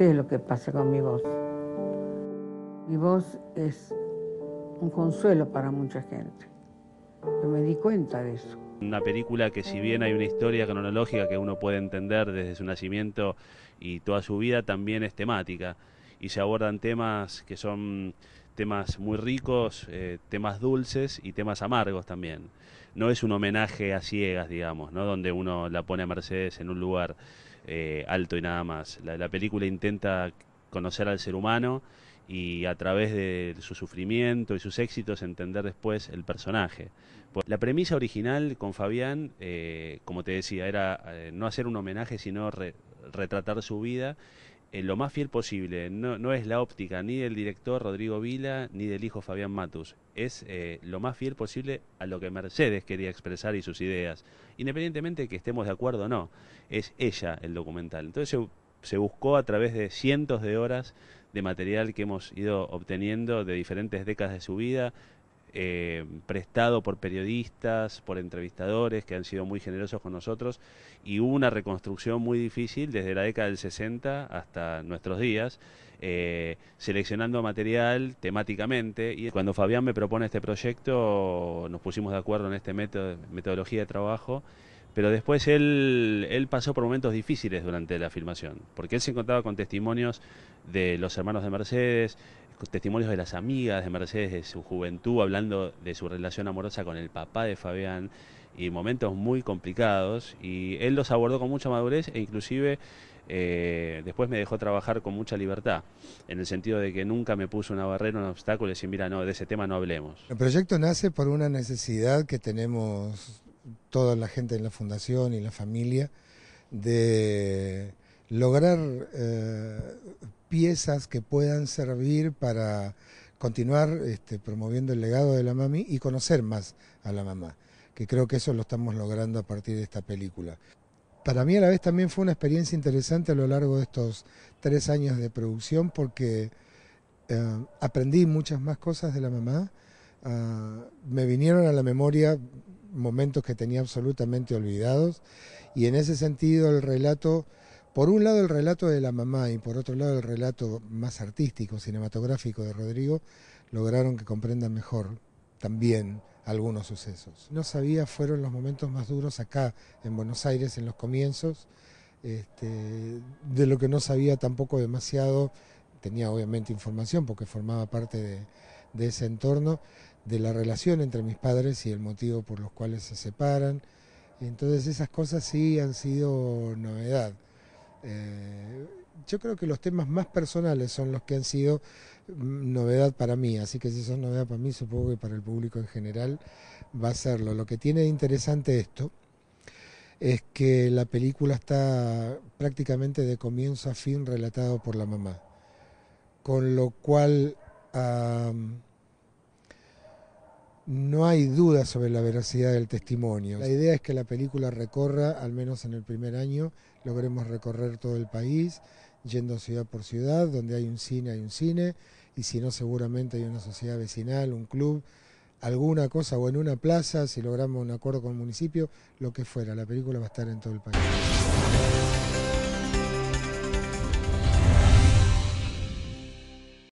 sé lo que pasa con mi voz. Mi voz es un consuelo para mucha gente. Yo me di cuenta de eso. Una película que si bien hay una historia cronológica que uno puede entender desde su nacimiento y toda su vida, también es temática. Y se abordan temas que son temas muy ricos, eh, temas dulces y temas amargos también. No es un homenaje a ciegas, digamos, ¿no? donde uno la pone a Mercedes en un lugar eh, alto y nada más. La, película intenta conocer al ser humano y a través de su sufrimiento y sus éxitos entender después el personaje. La premisa original con Fabián, eh, como te decía, era no hacer un homenaje, sino retratar su vida eh, lo más fiel posible. No, es la óptica ni del director Rodrigo Vila ni del hijo Fabián Matus. Es eh, lo más fiel posible a lo que Mercedes quería expresar y sus ideas. Independientemente de que estemos de acuerdo o no, es ella el documental. Entonces se buscó a través de cientos de horas de material que hemos ido obteniendo de diferentes décadas de su vida, eh, prestado por periodistas, por entrevistadores que han sido muy generosos con nosotros y hubo una reconstrucción muy difícil desde la década del 60 hasta nuestros días, eh, seleccionando material temáticamente y cuando Fabián me propone este proyecto nos pusimos de acuerdo en este metodología de trabajo pero después él, él pasó por momentos difíciles durante la filmación, porque él se encontraba con testimonios de los hermanos de Mercedes, testimonios de las amigas de Mercedes de su juventud, hablando de su relación amorosa con el papá de Fabián y momentos muy complicados y él los abordó con mucha madurez e inclusive eh, después me dejó trabajar con mucha libertad, en el sentido de que nunca me puso una barrera, un obstáculo y decir, mira, no, de ese tema no hablemos. El proyecto nace por una necesidad que tenemos toda la gente en la fundación y la familia de lograr eh, piezas que puedan servir para continuar este, promoviendo el legado de la mami y conocer más a la mamá, que creo que eso lo estamos logrando a partir de esta película. Para mí a la vez también fue una experiencia interesante a lo largo de estos tres años de producción porque eh, aprendí muchas más cosas de la mamá, ah, me vinieron a la memoria momentos que tenía absolutamente olvidados y en ese sentido el relato por un lado el relato de la mamá y por otro lado el relato más artístico, cinematográfico de Rodrigo, lograron que comprendan mejor también algunos sucesos. No sabía, fueron los momentos más duros acá en Buenos Aires en los comienzos, este, de lo que no sabía tampoco demasiado, tenía obviamente información porque formaba parte de, de ese entorno, de la relación entre mis padres y el motivo por los cuales se separan. Entonces esas cosas sí han sido novedad. Eh, yo creo que los temas más personales son los que han sido mm, novedad para mí, así que si son novedad para mí, supongo que para el público en general va a serlo. Lo que tiene de interesante esto es que la película está prácticamente de comienzo a fin relatado por la mamá, con lo cual no hay duda sobre la veracidad del testimonio. La idea es que la película recorra, al menos en el primer año, logremos recorrer todo el país, yendo ciudad por ciudad, donde hay un cine, hay un cine, y si no, seguramente hay una sociedad vecinal, un club, alguna cosa, o en una plaza, si logramos un acuerdo con el municipio, lo que fuera, la película va a estar en todo el país.